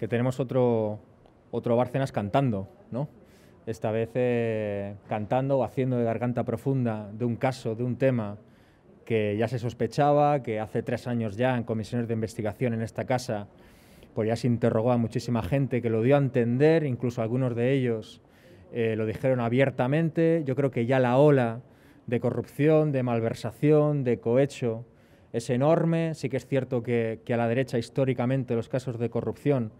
que tenemos otro, otro Bárcenas cantando, ¿no? Esta vez eh, cantando o haciendo de garganta profunda de un caso, de un tema que ya se sospechaba, que hace tres años ya en comisiones de investigación en esta casa, pues ya se interrogó a muchísima gente que lo dio a entender, incluso algunos de ellos eh, lo dijeron abiertamente. Yo creo que ya la ola de corrupción, de malversación, de cohecho, es enorme. Sí que es cierto que, a la derecha históricamente los casos de corrupción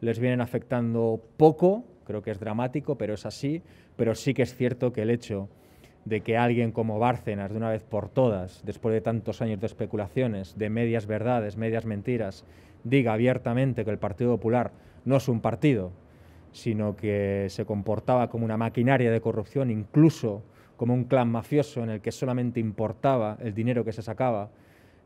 les vienen afectando poco, creo que es dramático, pero es así. Pero sí que es cierto que el hecho de que alguien como Bárcenas, de una vez por todas, después de tantos años de especulaciones, de medias verdades, medias mentiras, diga abiertamente que el Partido Popular no es un partido, sino que se comportaba como una maquinaria de corrupción, incluso como un clan mafioso en el que solamente importaba el dinero que se sacaba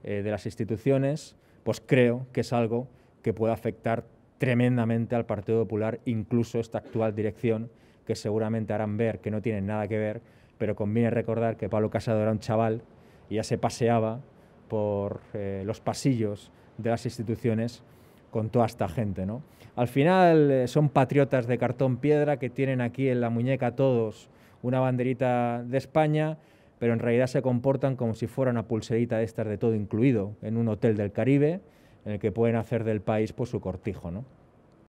eh, de las instituciones, pues creo que es algo que puede afectar tremendamente al Partido Popular, incluso esta actual dirección, que seguramente harán ver que no tienen nada que ver, pero conviene recordar que Pablo Casado era un chaval y ya se paseaba por eh, los pasillos de las instituciones con toda esta gente. ¿no? Al final eh, son patriotas de cartón piedra que tienen aquí en la muñeca todos una banderita de España, pero en realidad se comportan como si fuera una pulserita de estas de todo incluido en un hotel del Caribe en el que pueden hacer del país pues, su cortijo. ¿no?